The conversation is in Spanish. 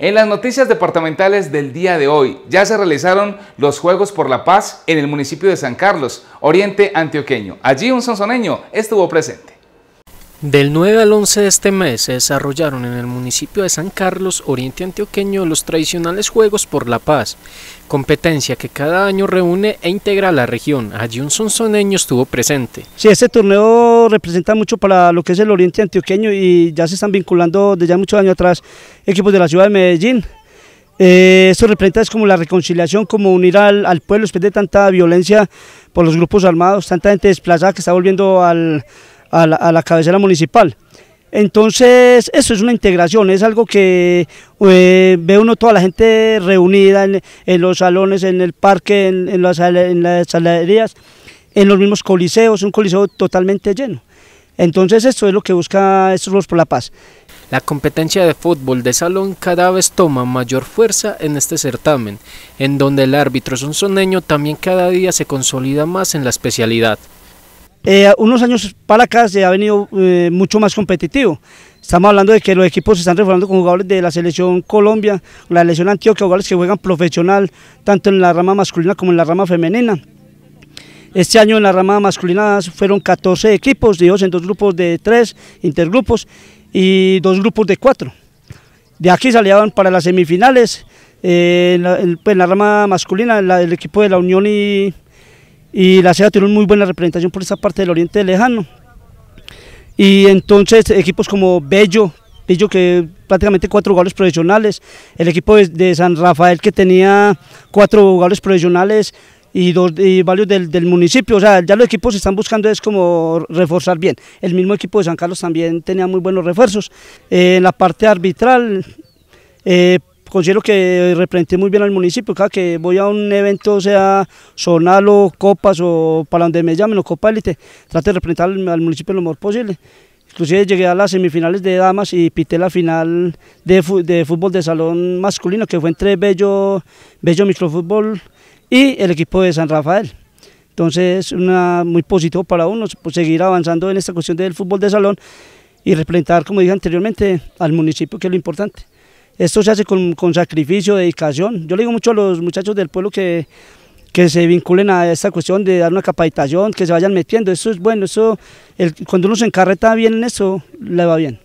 En las noticias departamentales del día de hoy, ya se realizaron los Juegos por la Paz en el municipio de San Carlos, Oriente Antioqueño. Allí un sonsoneño estuvo presente. Del 9 al 11 de este mes se desarrollaron en el municipio de San Carlos, Oriente Antioqueño, los tradicionales Juegos por la Paz, competencia que cada año reúne e integra a la región. Allí un sonsoneño estuvo presente. Sí, este torneo representa mucho para lo que es el Oriente Antioqueño y ya se están vinculando desde ya muchos años atrás equipos de la ciudad de Medellín. Eh, esto representa es como la reconciliación, como unir al, al pueblo después de tanta violencia por los grupos armados, tanta gente desplazada que está volviendo al a la, cabecera municipal. Entonces, eso es una integración, es algo que eh, ve uno toda la gente reunida en, los salones, en el parque, en, en, las, en en los mismos coliseos, un coliseo totalmente lleno. Entonces, esto es lo que busca estos Juegos por la Paz. La competencia de fútbol de salón cada vez toma mayor fuerza en este certamen, en donde el árbitro soneño también cada día se consolida más en la especialidad. Eh, unos años para acá se ha venido eh, mucho más competitivo. Estamos hablando de que los equipos se están reformando con jugadores de la selección Colombia, la selección Antioquia, jugadores que juegan profesional tanto en la rama masculina como en la rama femenina. Este año en la rama masculina fueron 14 equipos, divididos en dos grupos de tres, intergrupos y dos grupos de cuatro. De aquí salían para las semifinales, eh, pues, en, la, rama masculina, el equipo de la Unión y y la SEA una muy buena representación por esa parte del Oriente Lejano. Y entonces equipos como Bello, Bello que prácticamente cuatro jugadores profesionales, el equipo de, San Rafael que tenía cuatro jugadores profesionales y, dos, y varios del, municipio, o sea, ya los equipos están buscando es como reforzar bien. El mismo equipo de San Carlos también tenía muy buenos refuerzos. Eh, en la parte arbitral, eh, considero que representé muy bien al municipio, cada que voy a un evento, sea zonal o copas o para donde me llamen o copa élite, trate de representar al municipio lo mejor posible. Inclusive llegué a las semifinales de damas y pité la final de, fútbol de salón masculino, que fue entre Bello, Bello Microfútbol y el equipo de San Rafael. Entonces, una, muy positivo para uno pues, seguir avanzando en esta cuestión del fútbol de salón y representar, como dije anteriormente, al municipio, que es lo importante. Esto se hace con, con, sacrificio, dedicación. Yo le digo mucho a los muchachos del pueblo que, que se vinculen a esta cuestión de dar una capacitación, que se vayan metiendo. Eso es bueno, eso, cuando uno se encarreta bien en eso, le va bien.